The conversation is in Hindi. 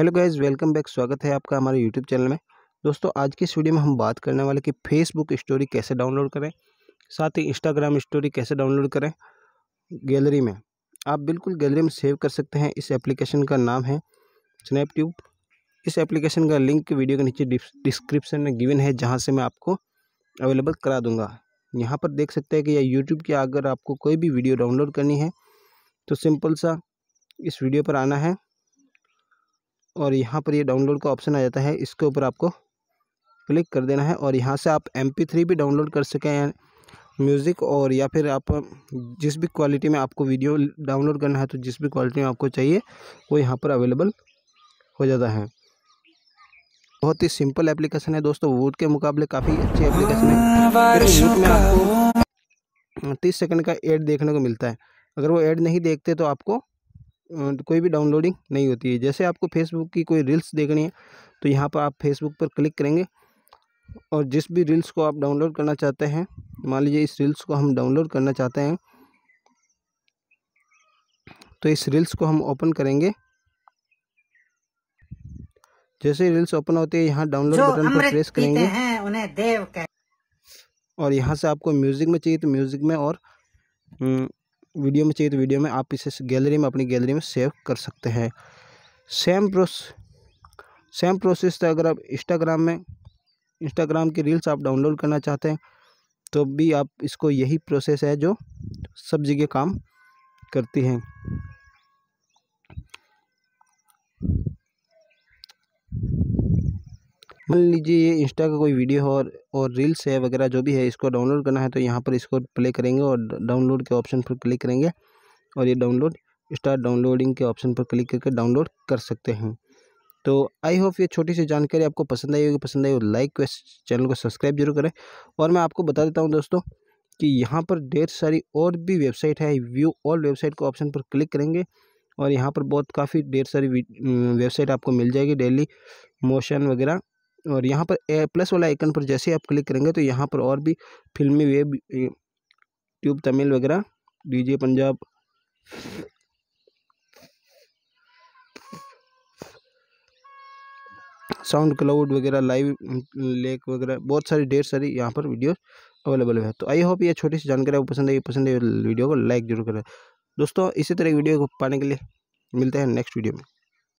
हेलो गाइज वेलकम बैक स्वागत है आपका हमारे यूट्यूब चैनल में दोस्तों आज की इस वीडियो में हम बात करने वाले कि फेसबुक स्टोरी कैसे डाउनलोड करें साथ ही इंस्टाग्राम स्टोरी कैसे डाउनलोड करें गैलरी में आप बिल्कुल गैलरी में सेव कर सकते हैं इस एप्लीकेशन का नाम है स्नैपट्यूब इस एप्लीकेशन का लिंक वीडियो के नीचे डिस्क्रिप्शन में गिवन है जहाँ से मैं आपको अवेलेबल करा दूँगा यहाँ पर देख सकते हैं कि या यूट्यूब की अगर आपको कोई भी वीडियो डाउनलोड करनी है तो सिंपल सा इस वीडियो पर आना है और यहाँ पर ये डाउनलोड का ऑप्शन आ जाता है इसके ऊपर आपको क्लिक कर देना है और यहाँ से आप एम थ्री भी डाउनलोड कर सकें म्यूज़िक और या फिर आप जिस भी क्वालिटी में आपको वीडियो डाउनलोड करना है तो जिस भी क्वालिटी में आपको चाहिए वो यहाँ पर अवेलेबल हो जाता है बहुत ही सिंपल एप्लीकेशन है दोस्तों वोट के मुकाबले काफ़ी अच्छी एप्लीकेशन है में आपको तीस सेकंड का एड देखने को मिलता है अगर वो एड नहीं देखते तो आपको कोई भी डाउनलोडिंग नहीं होती है जैसे आपको फेसबुक की कोई रील्स देखनी है तो यहाँ पर आप फेसबुक पर क्लिक करेंगे और जिस भी रील्स को आप डाउनलोड करना चाहते हैं मान लीजिए इस रील्स को हम डाउनलोड करना चाहते हैं तो इस रील्स को हम ओपन करेंगे जैसे रील्स ओपन होते हैं यहाँ डाउनलोड बटन पर प्रेस करेंगे उन्हें देव कर... और यहाँ से आपको म्यूज़िक में चाहिए तो म्यूज़िक में और हम्म, वीडियो में चाहिए तो वीडियो में आप इसे गैलरी में अपनी गैलरी में सेव कर सकते हैं सेम प्रोस सेम प्रोसेस तो अगर आप इंस्टाग्राम में इंस्टाग्राम की रील्स आप डाउनलोड करना चाहते हैं तो भी आप इसको यही प्रोसेस है जो सब जगह काम करती हैं मान लीजिए ये इंस्टा का कोई वीडियो हो और और रील्स है वगैरह जो भी है इसको डाउनलोड करना है तो यहाँ पर इसको प्ले करेंगे और डाउनलोड के ऑप्शन पर क्लिक करेंगे और ये डाउनलोड स्टार्ट डाउनलोडिंग के ऑप्शन पर क्लिक करके डाउनलोड कर सकते हैं तो आई होप ये छोटी सी जानकारी आपको पसंद आई होगी पसंद आई हो लाइक चैनल को सब्सक्राइब जरूर करें और मैं आपको बता देता हूँ दोस्तों कि यहाँ पर ढेर सारी और भी वेबसाइट है व्यू ऑल वेबसाइट को ऑप्शन पर क्लिक करेंगे और यहाँ पर बहुत काफ़ी ढेर सारी वेबसाइट आपको मिल जाएगी डेली मोशन वगैरह और यहाँ पर प्लस वाला आइकन पर जैसे आप क्लिक करेंगे तो यहाँ पर और भी फिल्मी वेब ट्यूब तमिल वगैरह डीजे पंजाब साउंड क्लाउड वगैरह लाइव लेक वगैरह बहुत सारी ढेर सारी यहाँ पर वीडियो अवेलेबल है तो आई होप ये छोटी सी जानकारी आपको पसंद आई पसंद है वीडियो को लाइक जरूर करें दोस्तों इसी तरह की वीडियो को पाने के लिए मिलते हैं नेक्स्ट वीडियो में